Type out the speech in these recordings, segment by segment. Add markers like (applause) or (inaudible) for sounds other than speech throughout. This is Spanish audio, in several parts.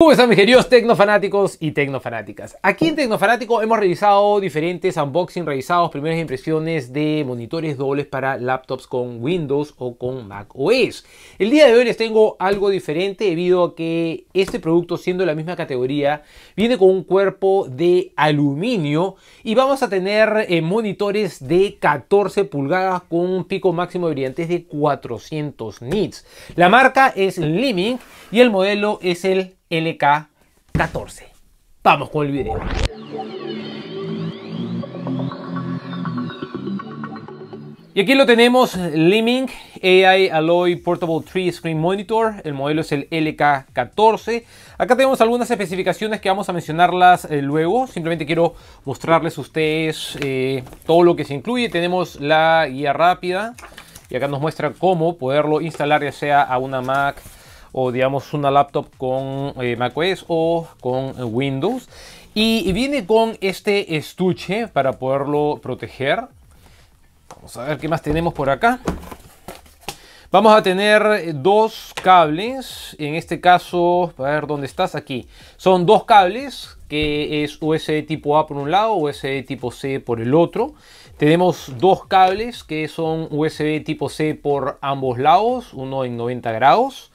¿Cómo están mis queridos tecnofanáticos y tecnofanáticas? Aquí en Tecnofanático hemos revisado diferentes unboxing, revisados primeras impresiones de monitores dobles para laptops con Windows o con Mac OS. El día de hoy les tengo algo diferente debido a que este producto, siendo la misma categoría, viene con un cuerpo de aluminio y vamos a tener eh, monitores de 14 pulgadas con un pico máximo de brillantez de 400 nits. La marca es Liming y el modelo es el LK14. Vamos con el video. Y aquí lo tenemos, Liming AI Alloy Portable 3 Screen Monitor, el modelo es el LK14. Acá tenemos algunas especificaciones que vamos a mencionarlas eh, luego, simplemente quiero mostrarles a ustedes eh, todo lo que se incluye. Tenemos la guía rápida y acá nos muestra cómo poderlo instalar ya sea a una Mac, o digamos una laptop con eh, macOS o con Windows. Y, viene con este estuche para poderlo proteger. Vamos a ver qué más tenemos por acá. Vamos a tener dos cables, en este caso, a ver dónde estás, aquí. Son dos cables, que es USB tipo A por un lado, USB tipo C por el otro. Tenemos dos cables que son USB tipo C por ambos lados, uno en 90 grados.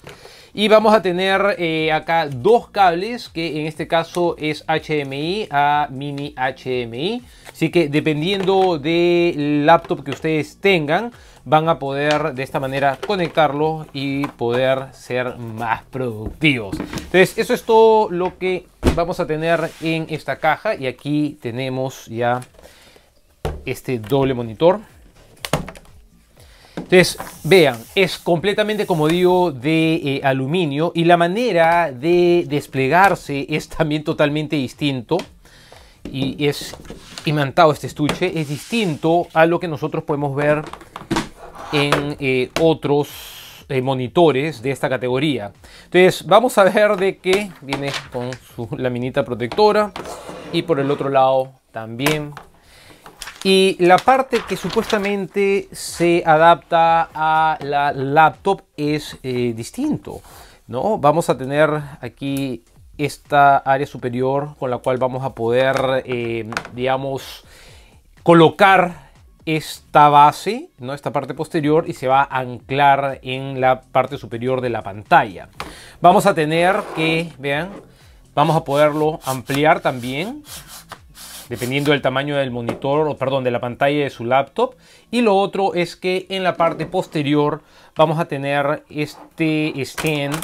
Y vamos a tener eh, acá dos cables, que en este caso es HMI a mini HMI. Así que dependiendo del laptop que ustedes tengan, van a poder de esta manera conectarlo y poder ser más productivos. Entonces, eso es todo lo que vamos a tener en esta caja. Y aquí tenemos ya este doble monitor entonces, vean, es completamente, como digo, de eh, aluminio y la manera de desplegarse es también totalmente distinto y es imantado este estuche, es distinto a lo que nosotros podemos ver en eh, otros eh, monitores de esta categoría. Entonces, vamos a ver de qué viene con su laminita protectora y por el otro lado también y la parte que supuestamente se adapta a la laptop es eh, distinto. ¿no? Vamos a tener aquí esta área superior con la cual vamos a poder, eh, digamos, colocar esta base, ¿no? esta parte posterior, y se va a anclar en la parte superior de la pantalla. Vamos a tener que, vean, vamos a poderlo ampliar también dependiendo del tamaño del monitor, perdón, de la pantalla de su laptop. Y lo otro es que en la parte posterior vamos a tener este stand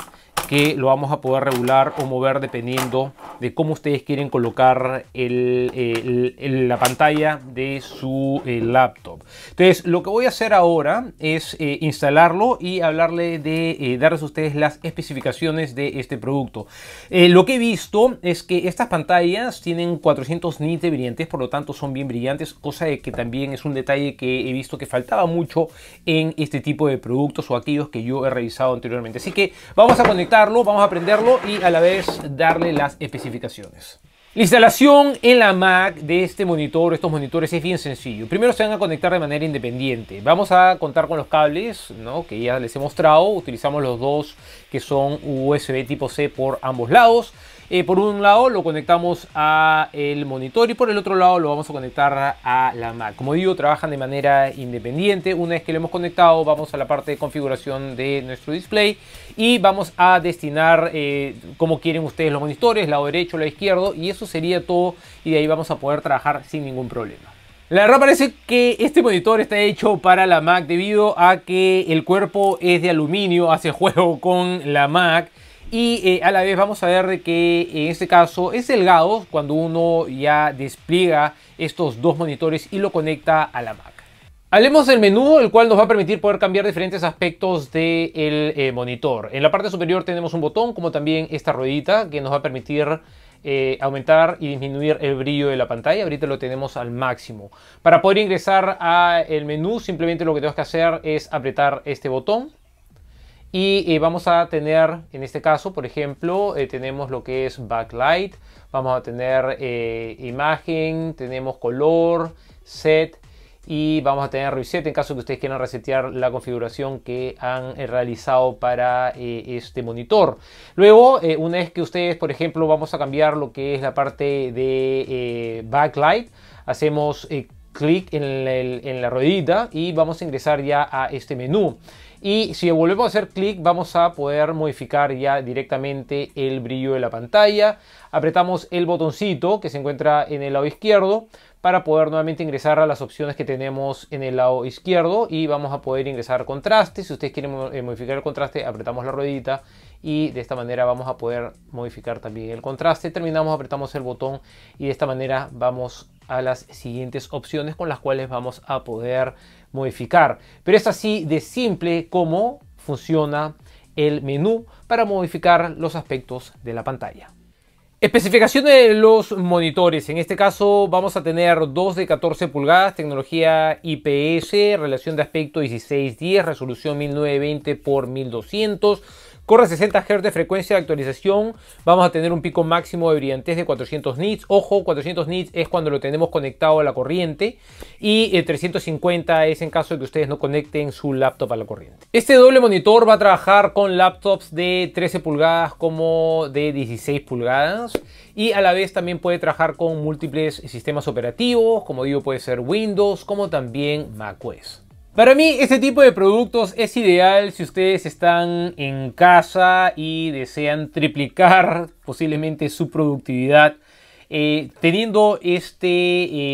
que lo vamos a poder regular o mover dependiendo de cómo ustedes quieren colocar la pantalla de su eh, laptop. Entonces, lo que voy a hacer ahora es eh, instalarlo y hablarle de eh, darles a ustedes las especificaciones de este producto. lo que he visto es que estas pantallas tienen 400 nits de brillantes, por lo tanto son bien brillantes, cosa de que también es un detalle que he visto que faltaba mucho en este tipo de productos o aquellos que yo he revisado anteriormente. Así que vamos a conectar vamos a aprenderlo y a la vez darle las especificaciones. La instalación en la Mac de este monitor, estos monitores es bien sencillo. Primero se van a conectar de manera independiente. Vamos a contar con los cables ¿no? que ya les he mostrado. Utilizamos los dos que son USB tipo C por ambos lados. Eh, por un lado lo conectamos a el monitor y por el otro lado lo vamos a conectar a la Mac. Como digo, trabajan de manera independiente. Una vez que lo hemos conectado, vamos a la parte de configuración de nuestro display y vamos a destinar eh, como quieren ustedes los monitores, lado derecho, lado izquierdo y eso sería todo y de ahí vamos a poder trabajar sin ningún problema. La verdad parece que este monitor está hecho para la Mac debido a que el cuerpo es de aluminio, hace juego con la Mac y eh, a la vez vamos a ver que en este caso es delgado cuando uno ya despliega estos dos monitores y lo conecta a la Mac. Hablemos del menú, el cual nos va a permitir poder cambiar diferentes aspectos del eh, monitor. En la parte superior tenemos un botón, como también esta ruedita, que nos va a permitir eh, aumentar y disminuir el brillo de la pantalla. Ahorita lo tenemos al máximo. Para poder ingresar al menú, simplemente lo que tenemos que hacer es apretar este botón. Y eh, vamos a tener, en este caso, por ejemplo, eh, tenemos lo que es backlight, vamos a tener eh, imagen, tenemos color, set y vamos a tener reset en caso que ustedes quieran resetear la configuración que han realizado para este monitor. Luego, una vez que ustedes, por ejemplo, vamos a cambiar lo que es la parte de backlight, hacemos clic en, la ruedita y vamos a ingresar ya a este menú. Y si volvemos a hacer clic, vamos a poder modificar ya directamente el brillo de la pantalla. Apretamos el botoncito que se encuentra en el lado izquierdo para poder nuevamente ingresar a las opciones que tenemos en el lado izquierdo y vamos a poder ingresar contraste. Si ustedes quieren eh, modificar el contraste, apretamos la ruedita y de esta manera vamos a poder modificar también el contraste. Terminamos, apretamos el botón y de esta manera vamos a las siguientes opciones con las cuales vamos a poder modificar. Pero es así de simple como funciona el menú para modificar los aspectos de la pantalla. Especificación de los monitores. En este caso vamos a tener dos de 14 pulgadas, tecnología IPS, relación de aspecto 1610, resolución 1920 x 1200 Corre 60 Hz de frecuencia de actualización. Vamos a tener un pico máximo de brillantez de 400 nits. Ojo, 400 nits es cuando lo tenemos conectado a la corriente. Y el eh, 350 es en caso de que ustedes no conecten su laptop a la corriente. Este doble monitor va a trabajar con laptops de 13 pulgadas como de 16 pulgadas. Y a la vez también puede trabajar con múltiples sistemas operativos. Como digo, puede ser Windows como también macOS. Para mí este tipo de productos es ideal si ustedes están en casa y desean triplicar posiblemente su productividad eh, teniendo este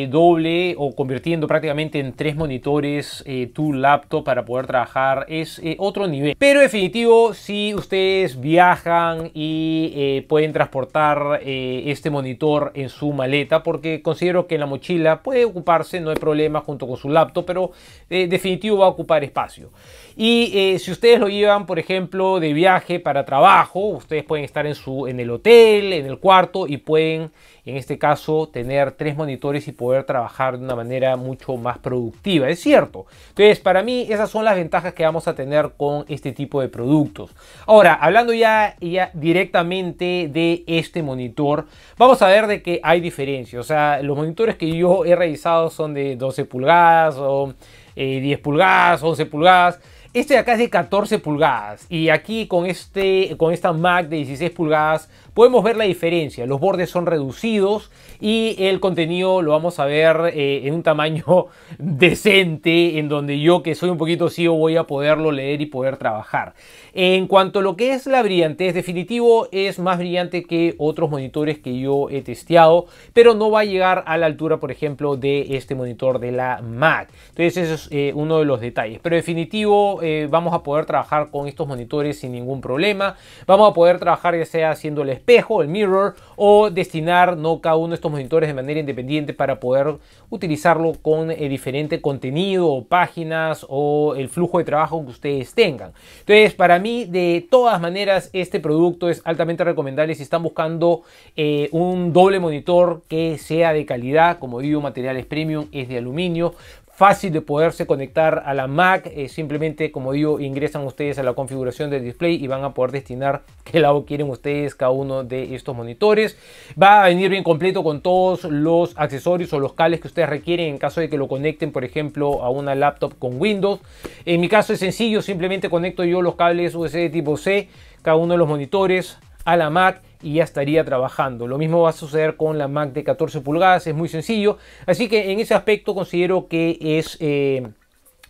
eh, doble o convirtiendo prácticamente en tres monitores eh, tu laptop para poder trabajar es otro nivel. Pero definitivo, si ustedes viajan y pueden transportar este monitor en su maleta, porque considero que en la mochila puede ocuparse, no hay problema junto con su laptop, pero definitivo va a ocupar espacio. Y eh, si ustedes lo llevan, por ejemplo, de viaje para trabajo, ustedes pueden estar en, su, en el hotel, en el cuarto y pueden, en este caso, tener tres monitores y poder trabajar de una manera mucho más productiva. Es cierto. Entonces, para mí, esas son las ventajas que vamos a tener con este tipo de productos. Ahora, hablando ya, ya directamente de este monitor, vamos a ver de qué hay diferencia. O sea, los monitores que yo he revisado son de 12 pulgadas o... 10 eh, pulgadas, 11 pulgadas. Este de acá es de 14 pulgadas y aquí con, este, con esta Mac de 16 pulgadas podemos ver la diferencia. Los bordes son reducidos y el contenido lo vamos a ver eh, en un tamaño (laughs) decente en donde yo que soy un poquito ciego voy a poderlo leer y poder trabajar. En cuanto a lo que es la brillantez, definitivo es más brillante que otros monitores que yo he testeado, pero no va a llegar a la altura, por ejemplo, de este monitor de la Mac. Entonces eso es eh, uno de los detalles. Pero definitivo eh, vamos a poder trabajar con estos monitores sin ningún problema. Vamos a poder trabajar ya sea haciendo el espejo, el mirror o destinar ¿no? cada uno de estos monitores de manera independiente para poder utilizarlo con eh, diferente contenido o páginas o el flujo de trabajo que ustedes tengan. Entonces, para mí, de todas maneras, este producto es altamente recomendable si están buscando eh, un doble monitor que sea de calidad. Como digo, materiales premium, es de aluminio fácil de poderse conectar a la Mac. Eh, simplemente, como digo, ingresan ustedes a la configuración del display y van a poder destinar (laughs) qué lado quieren ustedes cada uno de estos monitores. Va a venir bien completo con todos los accesorios o los cables que ustedes requieren en caso de que lo conecten, por ejemplo, a una laptop con Windows. En mi caso es sencillo, simplemente conecto yo los cables USB tipo C, cada uno de los monitores a la Mac y ya estaría trabajando. Lo mismo va a suceder con la Mac de 14 pulgadas, es muy sencillo. Así que en ese aspecto considero que es... Eh,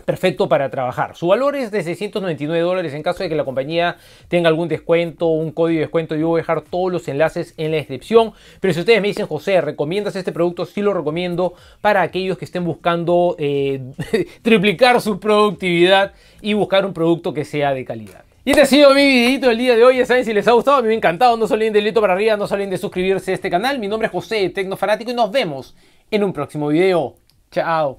perfecto para trabajar. Su valor es de 699 dólares en caso de que la compañía tenga algún descuento, un código de descuento. Yo voy a dejar todos los enlaces en la descripción. Pero si ustedes me dicen, José, ¿recomiendas este producto? Sí lo recomiendo para aquellos que estén buscando eh, (laughs) triplicar su productividad y buscar un producto que sea de calidad. Y este ha sido mi videito del día de hoy. Ya saben, si les ha gustado, me ha encantado. No se olviden de dedito para arriba, no se olviden de suscribirse a este canal. Mi nombre es José, Tecnofanático, y nos vemos en un próximo video. Chao.